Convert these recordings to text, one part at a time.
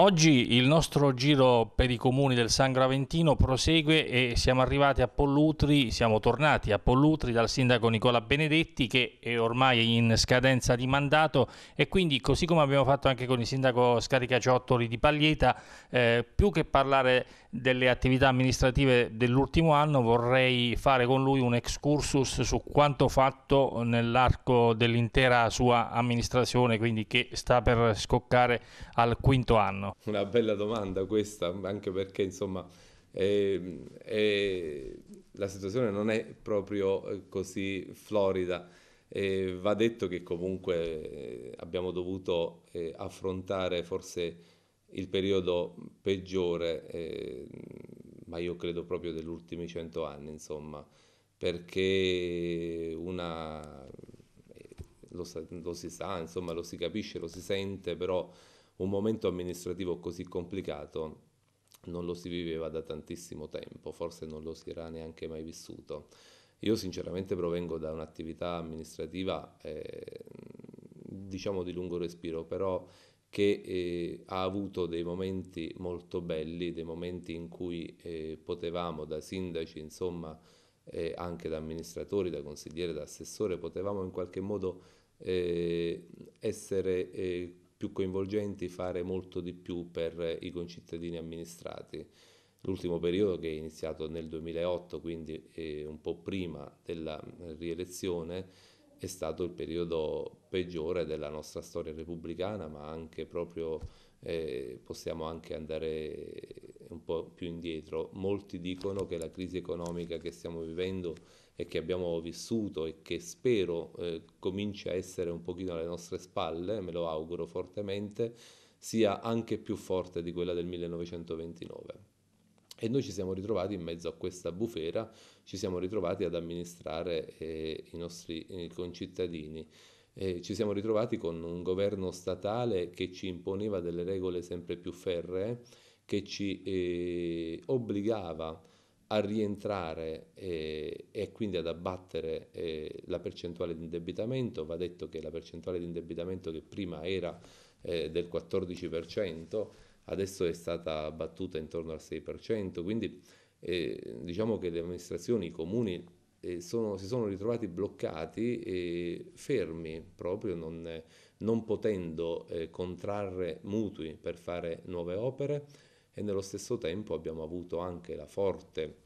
Oggi il nostro giro per i comuni del San Graventino prosegue e siamo arrivati a Pollutri, siamo tornati a Pollutri dal sindaco Nicola Benedetti che è ormai in scadenza di mandato e quindi così come abbiamo fatto anche con il sindaco Scaricaciottoli di Paglieta, eh, più che parlare delle attività amministrative dell'ultimo anno vorrei fare con lui un excursus su quanto fatto nell'arco dell'intera sua amministrazione, quindi che sta per scoccare al quinto anno no? Una bella domanda questa, anche perché insomma eh, eh, la situazione non è proprio eh, così florida. Eh, va detto che comunque eh, abbiamo dovuto eh, affrontare forse il periodo peggiore, ehm, ma io credo proprio degli ultimi cento anni, insomma, perché una, lo, lo si sa, insomma, lo si capisce, lo si sente, però un momento amministrativo così complicato non lo si viveva da tantissimo tempo, forse non lo si era neanche mai vissuto. Io sinceramente provengo da un'attività amministrativa eh, diciamo di lungo respiro, però che eh, ha avuto dei momenti molto belli, dei momenti in cui eh, potevamo da sindaci, insomma eh, anche da amministratori, da consigliere, da assessore, potevamo in qualche modo eh, essere eh, più coinvolgenti, fare molto di più per i concittadini amministrati. L'ultimo periodo che è iniziato nel 2008, quindi un po' prima della rielezione, è stato il periodo peggiore della nostra storia repubblicana, ma anche proprio eh, possiamo anche andare un po' più indietro. Molti dicono che la crisi economica che stiamo vivendo e che abbiamo vissuto e che spero eh, cominci a essere un pochino alle nostre spalle, me lo auguro fortemente, sia anche più forte di quella del 1929. E noi ci siamo ritrovati in mezzo a questa bufera, ci siamo ritrovati ad amministrare eh, i nostri eh, concittadini. Eh, ci siamo ritrovati con un governo statale che ci imponeva delle regole sempre più ferree, che ci eh, obbligava a rientrare eh, e quindi ad abbattere eh, la percentuale di indebitamento. Va detto che la percentuale di indebitamento che prima era eh, del 14%, adesso è stata abbattuta intorno al 6%, quindi eh, diciamo che le amministrazioni, i comuni eh, sono, si sono ritrovati bloccati e fermi proprio non, non potendo eh, contrarre mutui per fare nuove opere e nello stesso tempo abbiamo avuto anche la forte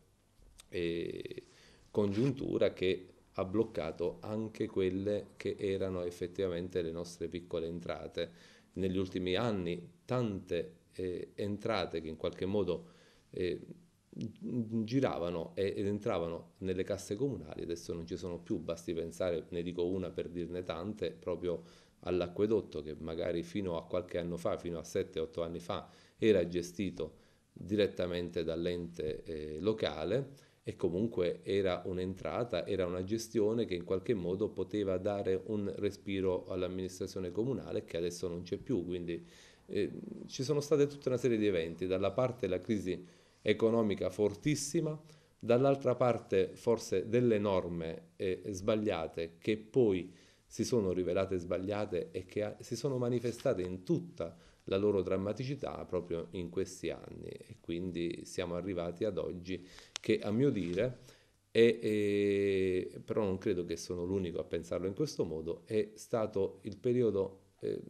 eh, congiuntura che ha bloccato anche quelle che erano effettivamente le nostre piccole entrate. Negli ultimi anni tante eh, entrate che in qualche modo eh, giravano ed entravano nelle casse comunali, adesso non ci sono più, basti pensare, ne dico una per dirne tante, proprio all'acquedotto che magari fino a qualche anno fa, fino a 7-8 anni fa, era gestito direttamente dall'ente eh, locale e comunque era un'entrata, era una gestione che in qualche modo poteva dare un respiro all'amministrazione comunale che adesso non c'è più. Quindi eh, ci sono state tutta una serie di eventi, dalla parte la crisi economica fortissima, dall'altra parte forse delle norme eh, sbagliate che poi si sono rivelate sbagliate e che si sono manifestate in tutta la loro drammaticità proprio in questi anni e quindi siamo arrivati ad oggi che a mio dire e, e, però non credo che sono l'unico a pensarlo in questo modo, è stato il periodo eh,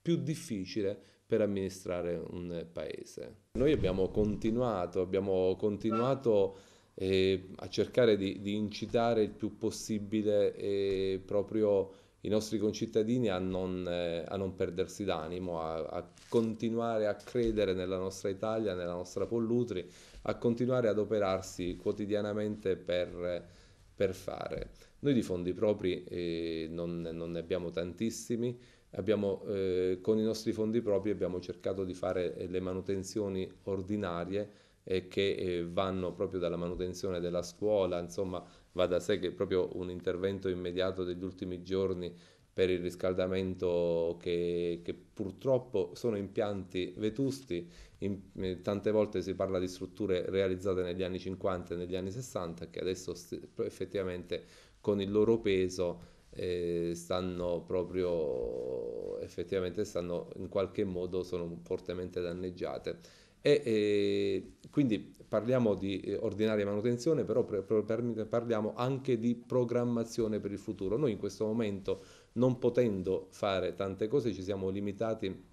più difficile per amministrare un paese. Noi abbiamo continuato, abbiamo continuato eh, a cercare di, di, incitare il più possibile eh, proprio i nostri concittadini a non, eh, a non perdersi d'animo, a, a, continuare a credere nella nostra Italia, nella nostra Pollutri, a continuare ad operarsi quotidianamente per, per fare. Noi di fondi propri eh, non, non, ne abbiamo tantissimi, abbiamo, eh, con i nostri fondi propri abbiamo cercato di fare eh, le manutenzioni ordinarie eh, che eh, vanno proprio dalla manutenzione della scuola, insomma va da sé che proprio un intervento immediato degli ultimi giorni per il riscaldamento che, che purtroppo sono impianti vetusti, in, eh, tante volte si parla di strutture realizzate negli anni 50 e negli anni 60 che adesso st- effettivamente con il loro peso eh, stanno proprio effettivamente stanno in qualche modo sono fortemente danneggiate e, e, quindi parliamo di eh, ordinaria manutenzione, però per, per, parliamo anche di programmazione per il futuro. Noi in questo momento, non potendo fare tante cose, ci siamo limitati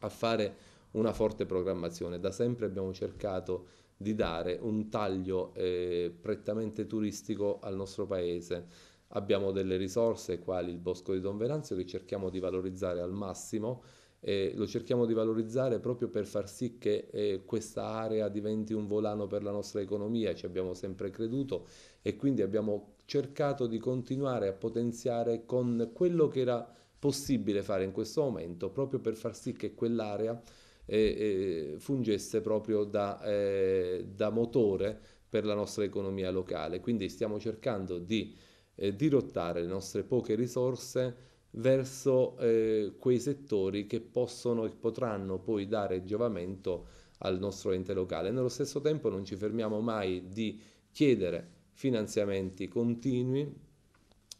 a fare una forte programmazione. Da sempre abbiamo cercato di dare un taglio eh, prettamente turistico al nostro paese. Abbiamo delle risorse, quali il bosco di Don Venanzio, che cerchiamo di valorizzare al massimo eh, lo cerchiamo di valorizzare proprio per far sì che eh, questa area diventi un volano per la nostra economia, ci abbiamo sempre creduto e quindi abbiamo cercato di continuare a potenziare con quello che era possibile fare in questo momento, proprio per far sì che quell'area eh, eh fungesse proprio da, eh, da motore per la nostra economia locale. Quindi stiamo cercando di eh, dirottare le nostre poche risorse verso eh, quei settori che possono e potranno poi dare giovamento al nostro ente locale. Nello stesso tempo non ci fermiamo mai di chiedere finanziamenti continui,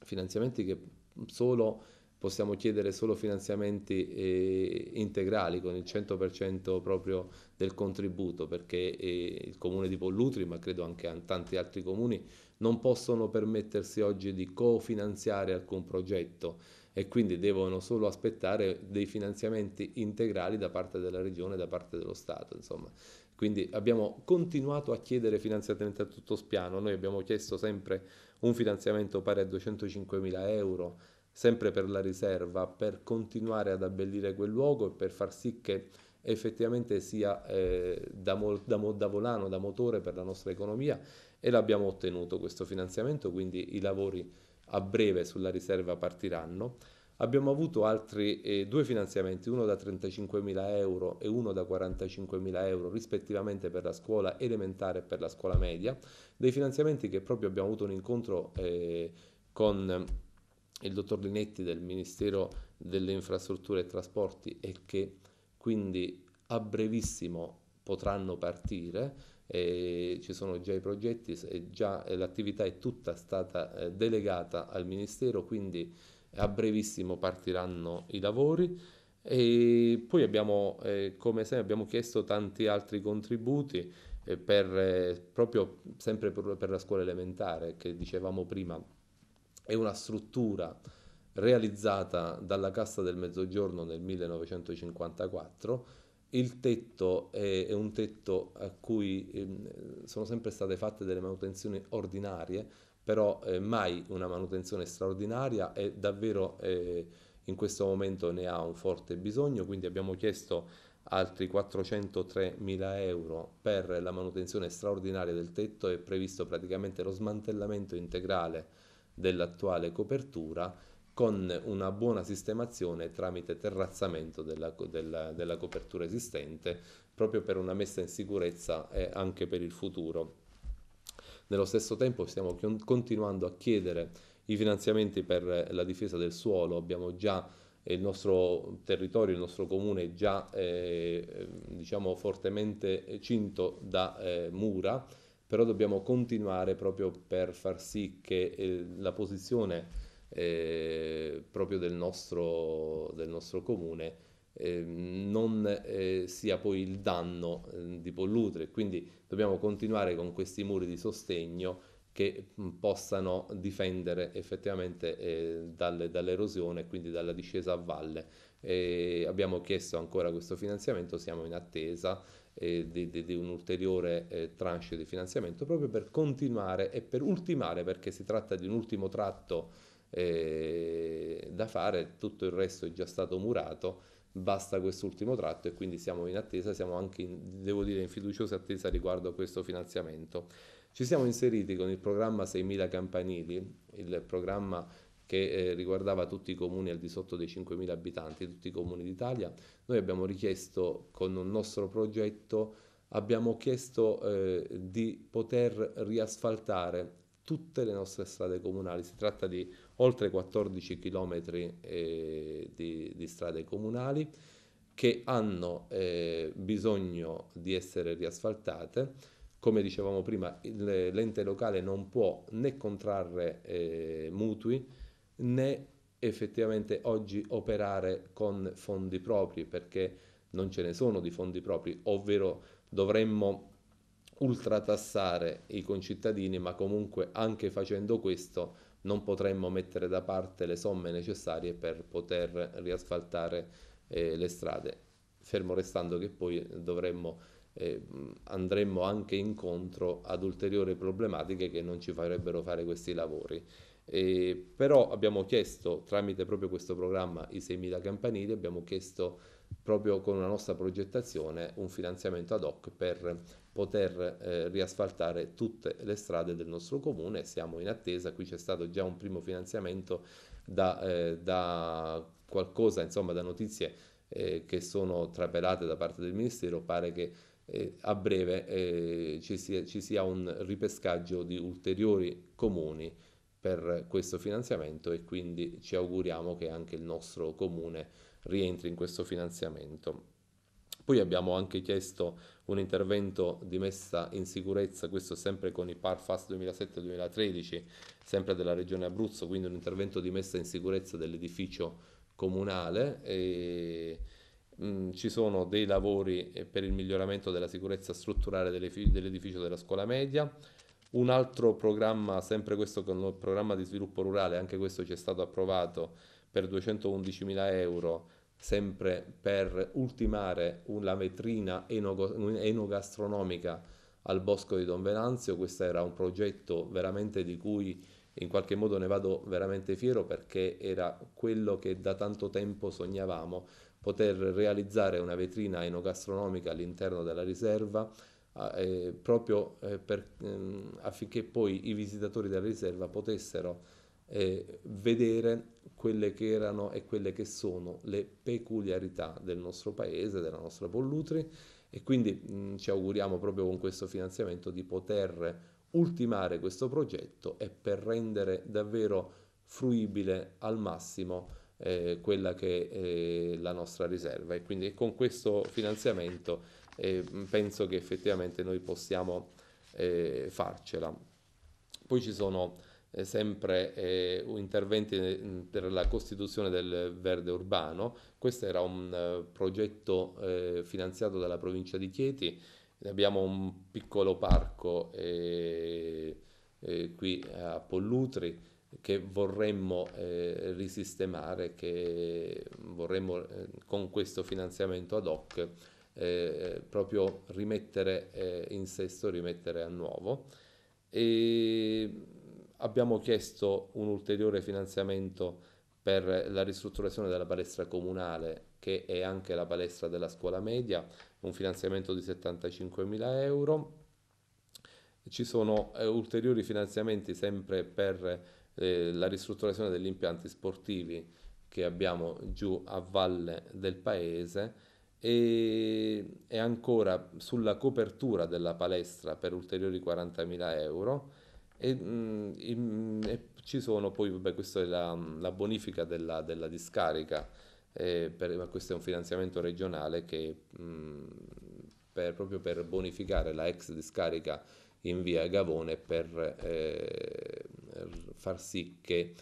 finanziamenti che solo possiamo chiedere solo finanziamenti eh, integrali con il 100% proprio del contributo perché eh, il comune di Pollutri ma credo anche tanti altri comuni non possono permettersi oggi di cofinanziare alcun progetto e quindi devono solo aspettare dei finanziamenti integrali da parte della regione da parte dello Stato. Insomma. Quindi abbiamo continuato a chiedere finanziamenti a tutto spiano, noi abbiamo chiesto sempre un finanziamento pari a 205 mila euro, sempre per la riserva, per continuare ad abbellire quel luogo e per far sì che effettivamente sia eh, da, mo- da, mo- da volano, da motore per la nostra economia e l'abbiamo ottenuto questo finanziamento, quindi i lavori a breve sulla riserva partiranno. Abbiamo avuto altri eh, due finanziamenti, uno da 35.000 euro e uno da 45.000 euro rispettivamente per la scuola elementare e per la scuola media, dei finanziamenti che proprio abbiamo avuto un incontro eh, con il dottor Linetti del Ministero delle Infrastrutture e Trasporti e che quindi a brevissimo potranno partire e ci sono già i progetti e già l'attività è tutta stata eh, delegata al Ministero, quindi a brevissimo partiranno i lavori. E poi abbiamo, eh, come sempre, abbiamo chiesto tanti altri contributi eh, per, proprio sempre per la scuola elementare, che dicevamo prima, è una struttura realizzata dalla Cassa del Mezzogiorno nel 1954 il tetto è, è un tetto a cui eh, sono sempre state fatte delle manutenzioni ordinarie, però eh, mai una manutenzione straordinaria e davvero eh, in questo momento ne ha un forte bisogno, quindi abbiamo chiesto altri 403 mila euro per la manutenzione straordinaria del tetto, è previsto praticamente lo smantellamento integrale dell'attuale copertura con una buona sistemazione tramite terrazzamento della, della, della copertura esistente, proprio per una messa in sicurezza eh, anche per il futuro. Nello stesso tempo stiamo continuando a chiedere i finanziamenti per la difesa del suolo, abbiamo già il nostro territorio, il nostro comune è già eh, diciamo fortemente cinto da eh, mura, però dobbiamo continuare proprio per far sì che eh, la posizione eh, proprio del nostro, del nostro comune eh, non eh, sia poi il danno eh, di pollutere. Quindi dobbiamo continuare con questi muri di sostegno che mm, possano difendere effettivamente eh, dalle, dall'erosione e quindi dalla discesa a valle. abbiamo chiesto ancora questo finanziamento, siamo in attesa. Eh, di, di, di, un eh, tranche di finanziamento proprio per continuare e per ultimare, perché si tratta di un ultimo tratto eh, da fare, tutto il resto è già stato murato, basta quest'ultimo tratto e quindi siamo in attesa, siamo anche, in, devo dire, in fiduciosa attesa riguardo a questo finanziamento. Ci siamo inseriti con il programma 6.000 campanili, il programma che eh, riguardava tutti i comuni al di sotto dei 5.000 abitanti, tutti i comuni d'Italia. Noi abbiamo richiesto con un nostro progetto, abbiamo chiesto eh, di poter riasfaltare tutte le nostre strade comunali. Si tratta di oltre 14 km eh, di, di, strade comunali che hanno eh, bisogno di essere riasfaltate. Come dicevamo prima, l'ente locale non può né contrarre eh, mutui né effettivamente oggi operare con fondi propri perché non ce ne sono di fondi propri, ovvero dovremmo ultratassare i concittadini, ma comunque anche facendo questo non potremmo mettere da parte le somme necessarie per poter riasfaltare eh, le strade, fermo restando che poi dovremmo, eh, andremmo anche incontro ad ulteriori problematiche che non ci farebbero fare questi lavori. Eh, però abbiamo chiesto tramite proprio questo programma i 6.000 campanili, abbiamo chiesto proprio con la nostra progettazione un finanziamento ad hoc per poter eh, riasfaltare tutte le strade del nostro comune, siamo in attesa, qui c'è stato già un primo finanziamento da, eh, da qualcosa, insomma da notizie eh, che sono trapelate da parte del Ministero, pare che eh, a breve eh, ci sia, ci sia un ripescaggio di ulteriori comuni per questo finanziamento e quindi ci auguriamo che anche il nostro comune rientri in questo finanziamento. Poi abbiamo anche chiesto un intervento di messa in sicurezza, questo sempre con i PARFAS 2007-2013, sempre della regione Abruzzo, quindi un intervento di messa in sicurezza dell'edificio comunale. E, mh, mm, ci sono dei lavori eh, per il miglioramento della sicurezza strutturale dell'edificio della scuola media, un altro programma, sempre questo con il programma di sviluppo rurale, anche questo ci è stato approvato per 211.000 euro, sempre per ultimare la vetrina enogastronomica al Bosco di Don Venanzio. Questo era un progetto veramente di cui in qualche modo ne vado veramente fiero perché era quello che da tanto tempo sognavamo, poter realizzare una vetrina enogastronomica all'interno della riserva eh, proprio eh, per, ehm, affinché poi i visitatori della riserva potessero eh, vedere quelle che erano e quelle che sono le peculiarità del nostro paese, della nostra Pollutri e quindi mh, mm, ci auguriamo proprio con questo finanziamento di poter ultimare questo progetto e per rendere davvero fruibile al massimo eh, quella che è eh, la nostra riserva e quindi con questo finanziamento e mm, penso che effettivamente noi possiamo eh, farcela. Poi ci sono eh, sempre eh, interventi eh, mm, per la costituzione del verde urbano, questo era un eh, progetto eh, finanziato dalla provincia di Chieti, abbiamo un piccolo parco qui a Pollutri che vorremmo eh, risistemare, che vorremmo eh, con questo finanziamento ad hoc eh, proprio rimettere eh, in sesto, rimettere a nuovo. E abbiamo chiesto un ulteriore finanziamento per la ristrutturazione della palestra comunale che è anche la palestra della scuola media, un finanziamento di 75.000 euro. Ci sono eh, ulteriori finanziamenti sempre per eh, la ristrutturazione degli impianti sportivi che abbiamo giù a valle del paese e, e ancora sulla copertura della palestra per ulteriori 40.000 euro. E, mh, mm, e ci sono poi, vabbè, questa è la, la bonifica della, della discarica, eh, per, ma questo è un finanziamento regionale che mh, mm, per, proprio per bonificare la ex discarica in via Gavone per eh, far sì che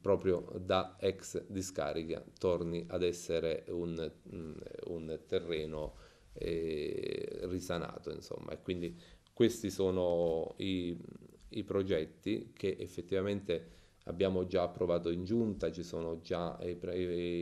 proprio da ex discarica torni ad essere un, mm, un terreno eh, risanato insomma e quindi questi sono i, i, progetti che effettivamente abbiamo già approvato in giunta ci sono già i,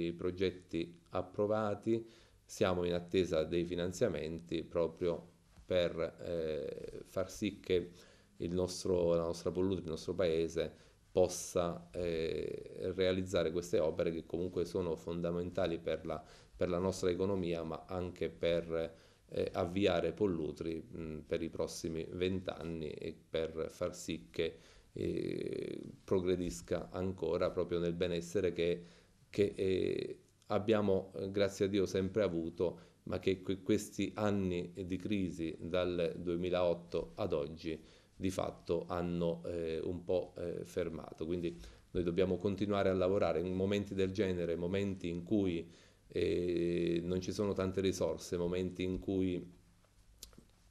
i, progetti approvati siamo in attesa dei finanziamenti proprio per eh, far sì che nostro, la nostra polluta, il nostro paese possa eh, realizzare queste opere che comunque sono fondamentali per la, per la nostra economia ma anche per eh, avviare Pollutri mh, per i prossimi vent'anni e per far sì che eh, progredisca ancora proprio nel benessere che, che eh, abbiamo grazie a Dio sempre avuto ma che que- questi anni di crisi dal 2008 ad oggi di fatto hanno eh, un po' eh, fermato. Quindi noi dobbiamo continuare a lavorare in momenti del genere, momenti in cui eh, non ci sono tante risorse, momenti in cui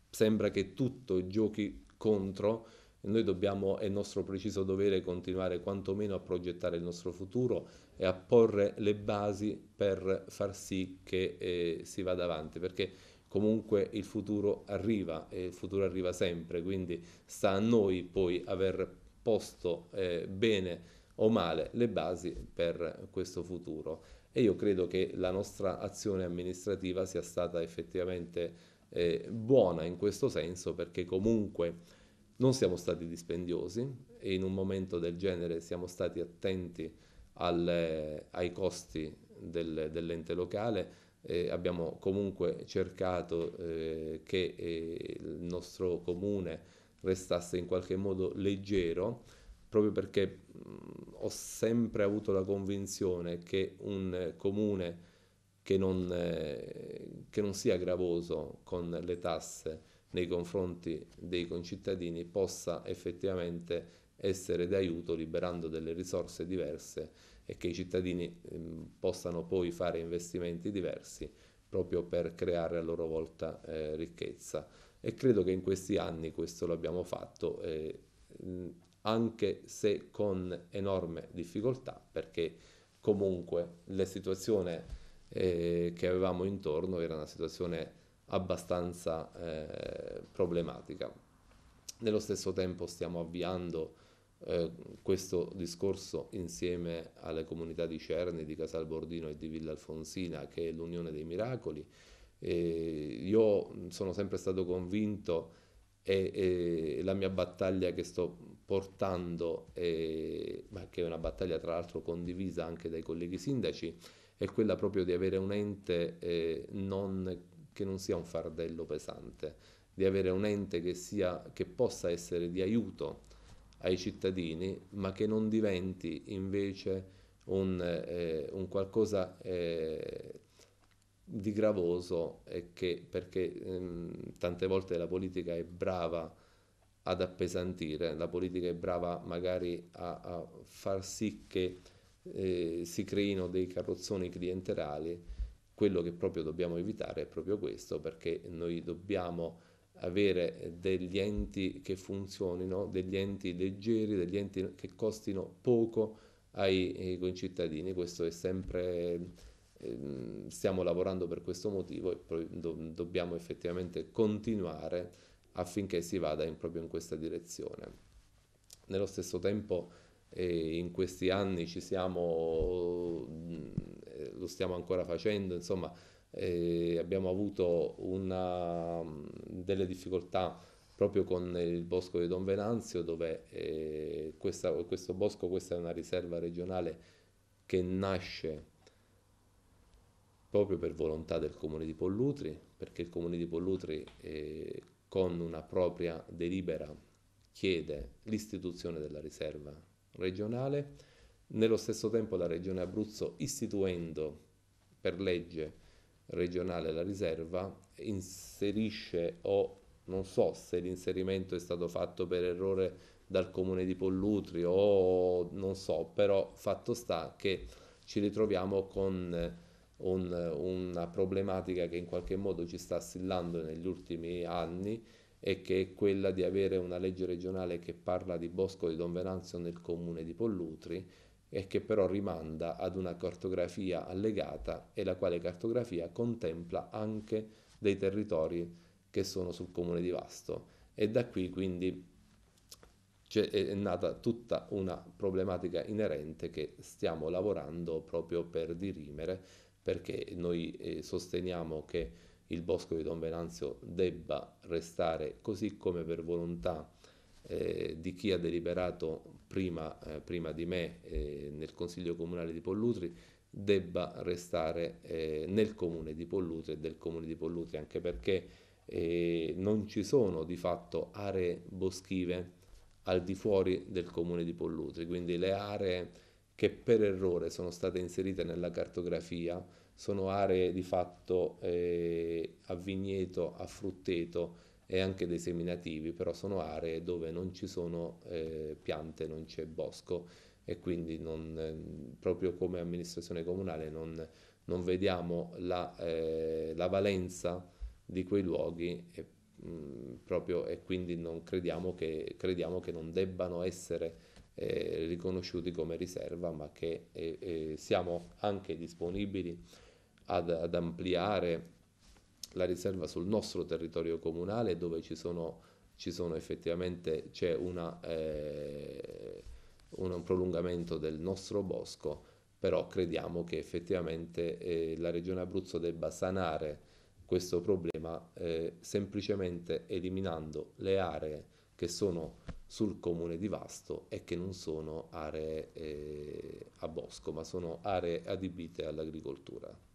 sembra che tutto giochi contro, noi dobbiamo, è nostro preciso dovere continuare quantomeno a progettare il nostro futuro e a porre le basi per far sì che eh, si vada avanti, perché comunque il futuro arriva e il futuro arriva sempre, quindi sta a noi poi aver posto eh, bene o male le basi per questo futuro e io credo che la nostra azione amministrativa sia stata effettivamente eh, buona in questo senso perché comunque non siamo stati dispendiosi e in un momento del genere siamo stati attenti al, eh, ai costi del, dell'ente locale eh, abbiamo comunque cercato eh, che eh, il nostro comune restasse in qualche modo leggero, proprio perché mh, mm, ho sempre avuto la convinzione che un eh, comune che non, eh, che non sia gravoso con le tasse nei confronti dei concittadini possa effettivamente essere d'aiuto liberando delle risorse diverse e che i cittadini ehm, possano poi fare investimenti diversi proprio per creare a loro volta eh, ricchezza. E credo che in questi anni questo l'abbiamo fatto, eh, anche se con enorme difficoltà, perché comunque la situazione eh, che avevamo intorno era una situazione abbastanza eh, problematica. Nello stesso tempo stiamo avviando eh, questo discorso insieme alle comunità di Cerni, di Casal Bordino e di Villa Alfonsina, che è l'Unione dei Miracoli. E io sono sempre stato convinto e, e, la mia battaglia che sto portando, e, ma che è una battaglia tra l'altro condivisa anche dai colleghi sindaci, è quella proprio di avere un ente eh, non, che non sia un fardello pesante, di avere un ente che, sia, che possa essere di aiuto ai cittadini, ma che non diventi invece un, eh, un qualcosa eh, di gravoso che, perché ehm, tante volte la politica è brava ad appesantire, la politica è brava magari a, a far sì che eh, si creino dei carrozzoni clientelari, quello che proprio dobbiamo evitare è proprio questo, perché noi dobbiamo avere degli enti che funzionino, degli enti leggeri, degli enti che costino poco ai, ai eh, concittadini. Questo è sempre, ehm, stiamo lavorando per questo motivo e poi do, dobbiamo effettivamente continuare affinché si vada in, proprio in questa direzione. Nello stesso tempo eh, in questi anni ci siamo, mm, eh, lo stiamo ancora facendo, insomma, eh, abbiamo avuto una, delle difficoltà proprio con il bosco di Don Venanzio dove eh, questa, questo bosco, questa è una riserva regionale che nasce proprio per volontà del comune di Pollutri, perché il comune di Pollutri eh, con una propria delibera chiede l'istituzione della riserva regionale, nello stesso tempo la regione Abruzzo istituendo per legge regionale, la riserva, inserisce o non so se l'inserimento è stato fatto per errore dal comune di Pollutri o non so, però fatto sta che ci ritroviamo con eh, un, una problematica che in qualche modo ci sta assillando negli ultimi anni e che è quella di avere una legge regionale che parla di Bosco di Don Venanzio nel comune di Pollutri e che però rimanda ad una cartografia allegata e la quale cartografia contempla anche dei territori che sono sul comune di Vasto e da qui quindi cioè, è nata tutta una problematica inerente che stiamo lavorando proprio per dirimere perché noi eh, sosteniamo che il bosco di Don Venanzio debba restare così come per volontà eh, di chi ha deliberato prima, eh, prima di me eh, nel Consiglio Comunale di Pollutri debba restare eh, nel Comune di Pollutri e del Comune di Pollutri, anche perché eh, non ci sono di fatto aree boschive al di fuori del Comune di Pollutri, quindi le aree che per errore sono state inserite nella cartografia sono aree di fatto eh, a vigneto, a frutteto, e anche dei seminativi, però sono aree dove non ci sono eh, piante, non c'è bosco e quindi non, eh, proprio come amministrazione comunale non, non vediamo la, eh, la, valenza di quei luoghi e, mh, mm, proprio, e quindi non crediamo, che, crediamo che non debbano essere eh, riconosciuti come riserva, ma che eh, eh, siamo anche disponibili ad, ad ampliare la riserva sul nostro territorio comunale dove ci sono, ci sono effettivamente c'è una, eh, un prolungamento del nostro bosco, però crediamo che effettivamente eh, la regione Abruzzo debba sanare questo problema eh, semplicemente eliminando le aree che sono sul comune di Vasto e che non sono aree eh, a bosco, ma sono aree adibite all'agricoltura.